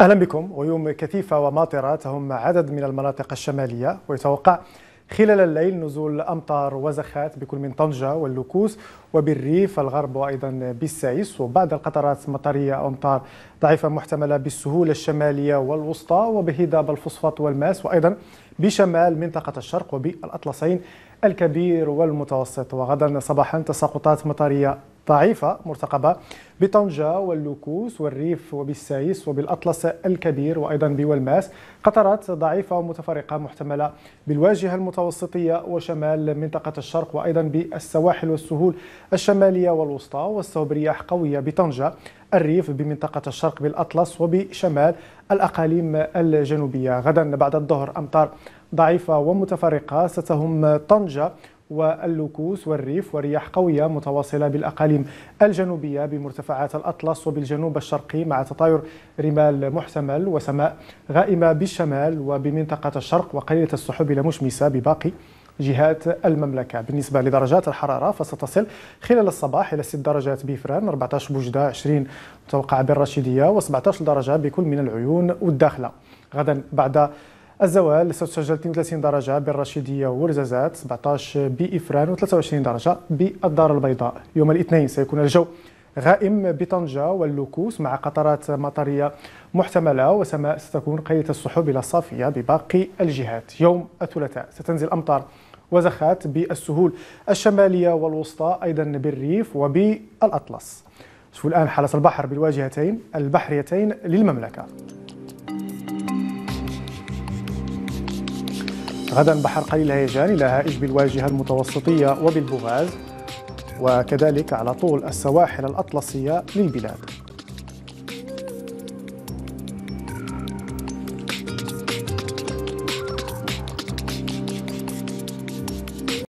أهلا بكم غيوم كثيفة وماطرة تهم عدد من المناطق الشمالية ويتوقع خلال الليل نزول أمطار وزخات بكل من طنجة واللوكوس وبالريف الغرب وأيضا بالسايس وبعض القطرات مطرية أمطار ضعيفة محتملة بالسهولة الشمالية والوسطى وبهذا بالفوسفات والماس وأيضا بشمال منطقة الشرق وبالأطلسين الكبير والمتوسط وغدا صباحا تساقطات مطرية ضعيفة مرتقبة بطنجة واللوكوس والريف وبالسايس وبالأطلس الكبير وأيضا بوالماس قطرات ضعيفة ومتفرقة محتملة بالواجهة المتوسطية وشمال منطقة الشرق وأيضا بالسواحل والسهول الشمالية والوسطى والصوب رياح قوية بطنجة الريف بمنطقة الشرق بالأطلس وبشمال الأقاليم الجنوبية غدا بعد الظهر أمطار ضعيفة ومتفرقة ستهم طنجة واللوكوس والريف ورياح قوية متواصلة بالأقاليم الجنوبية بمرتفعات الأطلس وبالجنوب الشرقي مع تطاير رمال محتمل وسماء غائمة بالشمال وبمنطقة الشرق وقليلة السحب إلى مشمسة بباقي جهات المملكة بالنسبة لدرجات الحرارة فستصل خلال الصباح إلى 6 درجات بفران 14 بوجدة 20 متوقعة بالرشيدية و17 درجة بكل من العيون والداخلة غدا بعد الزوال ستسجل 32 درجة بالرشيدية ورزازات 17 بإفران و23 درجة بالدار البيضاء يوم الاثنين سيكون الجو غائم بطنجة واللوكوس مع قطرات مطرية محتملة وسماء ستكون قليلة السحب إلى الصافية بباقي الجهات يوم الثلاثاء ستنزل أمطار وزخات بالسهول الشمالية والوسطى أيضا بالريف وبالأطلس شوفوا الآن حالة البحر بالواجهتين البحريتين للمملكة غدا بحر قليل هيجان إلى هائج بالواجهة المتوسطية وبالبغاز وكذلك على طول السواحل الأطلسية للبلاد